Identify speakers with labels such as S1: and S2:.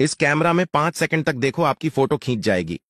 S1: इस कैमरा में पांच सेकंड तक देखो आपकी फोटो खींच जाएगी